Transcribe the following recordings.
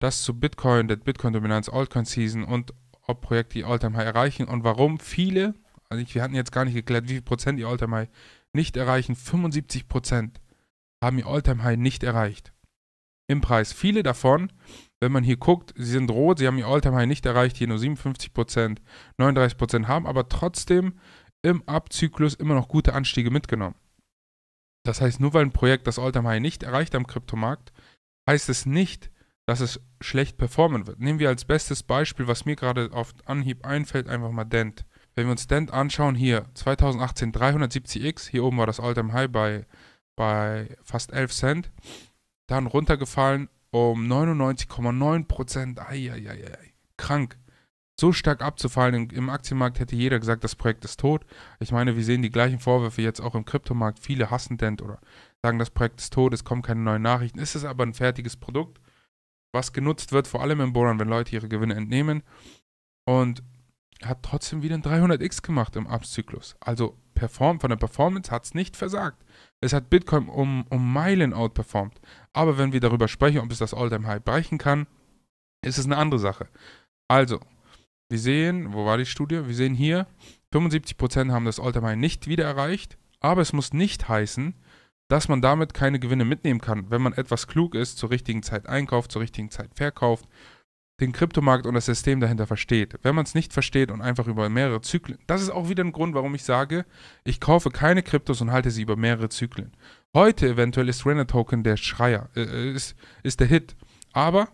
das zu Bitcoin, der Bitcoin-Dominanz, Altcoin-Season und ob Projekte die Alltime-High erreichen und warum viele, also wir hatten jetzt gar nicht geklärt, wie viel Prozent die Alltime-High nicht erreichen, 75 Prozent haben ihr Alltime-High nicht erreicht. Im Preis. Viele davon, wenn man hier guckt, sie sind rot, sie haben ihr Alltime-High nicht erreicht, hier nur 57 Prozent, 39 Prozent haben aber trotzdem im Abzyklus immer noch gute Anstiege mitgenommen. Das heißt, nur weil ein Projekt das Alltime-High nicht erreicht am Kryptomarkt, heißt es nicht, dass es schlecht performen wird. Nehmen wir als bestes Beispiel, was mir gerade auf Anhieb einfällt, einfach mal Dent. Wenn wir uns Dent anschauen, hier 2018 370x, hier oben war das Alltime High bei, bei fast 11 Cent, dann runtergefallen um 99,9%. Eieieiei. Krank. So stark abzufallen im Aktienmarkt hätte jeder gesagt, das Projekt ist tot. Ich meine, wir sehen die gleichen Vorwürfe jetzt auch im Kryptomarkt. Viele hassen Dent oder sagen, das Projekt ist tot, es kommen keine neuen Nachrichten. Ist Es aber ein fertiges Produkt was genutzt wird, vor allem im Boron, wenn Leute ihre Gewinne entnehmen. Und er hat trotzdem wieder ein 300x gemacht im Abzyklus. Also performt, von der Performance hat es nicht versagt. Es hat Bitcoin um, um Meilen outperformt. Aber wenn wir darüber sprechen, ob es das All-Time-High brechen kann, ist es eine andere Sache. Also, wir sehen, wo war die Studie? Wir sehen hier, 75% haben das All-Time-High nicht wieder erreicht. Aber es muss nicht heißen, dass man damit keine Gewinne mitnehmen kann, wenn man etwas klug ist, zur richtigen Zeit einkauft, zur richtigen Zeit verkauft, den Kryptomarkt und das System dahinter versteht. Wenn man es nicht versteht und einfach über mehrere Zyklen, das ist auch wieder ein Grund, warum ich sage, ich kaufe keine Kryptos und halte sie über mehrere Zyklen. Heute eventuell ist Renner Token der Schreier, äh, äh, ist, ist der Hit. Aber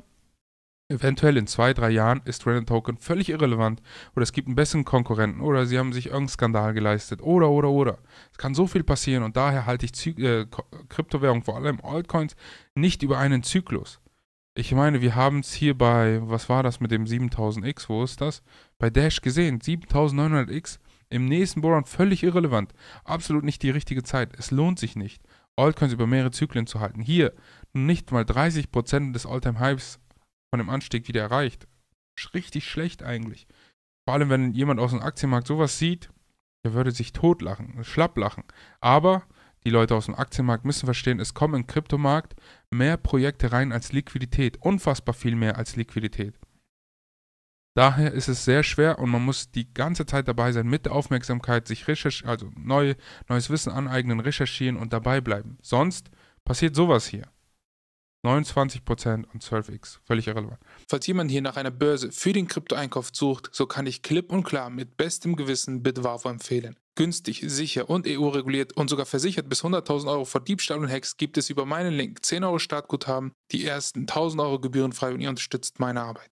Eventuell in zwei, drei Jahren ist Random Token völlig irrelevant oder es gibt einen besseren Konkurrenten oder sie haben sich irgendeinen Skandal geleistet oder oder oder. Es kann so viel passieren und daher halte ich Zy äh, Kryptowährung, vor allem Altcoins, nicht über einen Zyklus. Ich meine, wir haben es hier bei, was war das mit dem 7000X, wo ist das? Bei Dash gesehen, 7900X im nächsten Boron völlig irrelevant. Absolut nicht die richtige Zeit, es lohnt sich nicht. Altcoins über mehrere Zyklen zu halten. Hier, nicht mal 30% des Alltime-Hypes von dem Anstieg wieder erreicht. Richtig schlecht eigentlich. Vor allem, wenn jemand aus dem Aktienmarkt sowas sieht, der würde sich totlachen, schlapp lachen. Aber die Leute aus dem Aktienmarkt müssen verstehen, es kommen im Kryptomarkt mehr Projekte rein als Liquidität. Unfassbar viel mehr als Liquidität. Daher ist es sehr schwer und man muss die ganze Zeit dabei sein, mit der Aufmerksamkeit sich recherch also neue, neues Wissen aneignen, recherchieren und dabei bleiben. Sonst passiert sowas hier. 29% und 12x. Völlig irrelevant. Falls jemand hier nach einer Börse für den Kryptoeinkauf sucht, so kann ich klipp und klar mit bestem Gewissen Bitwavo empfehlen. Günstig, sicher und EU-reguliert und sogar versichert bis 100.000 Euro vor Diebstahl und Hacks gibt es über meinen Link 10 Euro Startguthaben, die ersten 1.000 Euro gebührenfrei und ihr unterstützt meine Arbeit.